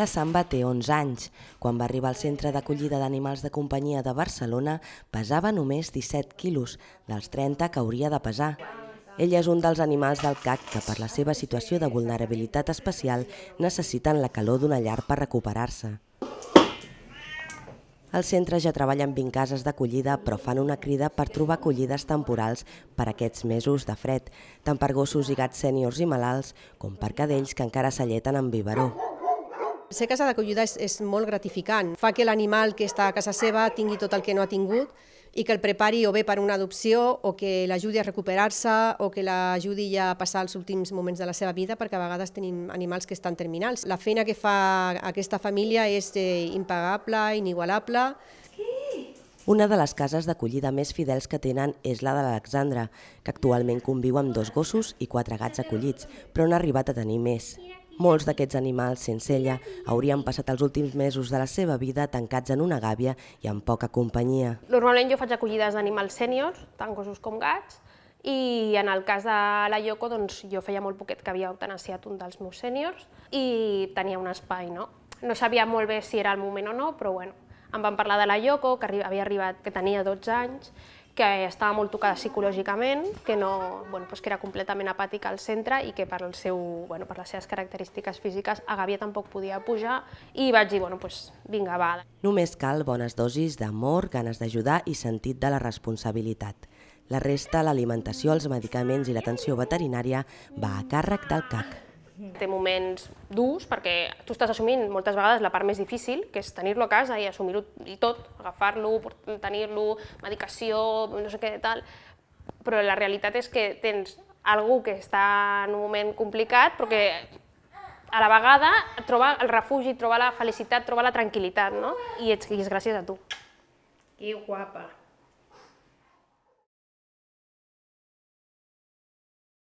La Samba té 11 anys. Quan va arribar al Centre d'Acollida d'Animals de Companyia de Barcelona, pesava només 17 quilos, dels 30 que hauria de pesar. Ell és un dels animals del CAC que, per la seva situació de vulnerabilitat especial, necessiten la calor d'una llar per recuperar-se. El centre ja treballa en 20 cases d'acollida, però fan una crida per trobar acollides temporals per aquests mesos de fred, tant per gossos i gats sèniors i malalts, com per cadells que encara s'alleten amb biberó. Ser casa d'acollida és, és molt gratificant. Fa que l'animal que està a casa seva tingui tot el que no ha tingut i que el prepari o bé per una adopció o que l'ajudi a recuperar-se o que l'ajudi ja a passar els últims moments de la seva vida perquè a vegades tenim animals que estan terminals. La feina que fa aquesta família és eh, impagable, inigualable. Una de les cases d'acollida més fidels que tenen és la de l'Alexandra, que actualment conviu amb dos gossos i quatre gats acollits, però n'ha arribat a tenir més. Molts d'aquests animals sense ella haurien passat els últims mesos de la seva vida tancats en una gàbia i amb poca companyia. Normalment jo faig acollides d'animals sèniors, tant gossos com gats, i en el cas de la Yoko, doncs, jo feia molt poquet que havia eutanasiat un dels meus sèniors i tenia un espai, no? No sabia molt bé si era el moment o no, però bueno, em van parlar de la Yoko, que havia arribat, que tenia 12 anys, que estava molt tocada psicològicament, que, no, bueno, doncs que era completament apàtica al centre i que per, el seu, bueno, per les seves característiques físiques a Gàbia tampoc podia pujar i vaig dir, bueno, doncs, vinga, va. Només cal bones dosis d'amor, ganes d'ajudar i sentit de la responsabilitat. La resta, l'alimentació, els medicaments i l'atenció veterinària va a càrrec del CAC. Té moments durs perquè tu estàs assumint moltes vegades la part més difícil, que és tenir-lo a casa i assumir-ho i tot, agafar-lo, tenir-lo, medicació, no sé què, tal. Però la realitat és que tens algú que està en un moment complicat, però que a la vegada trobar el refugi, trobar la felicitat, trobar la tranquil·litat, no? I, ets, i és gràcies a tu. Que guapa.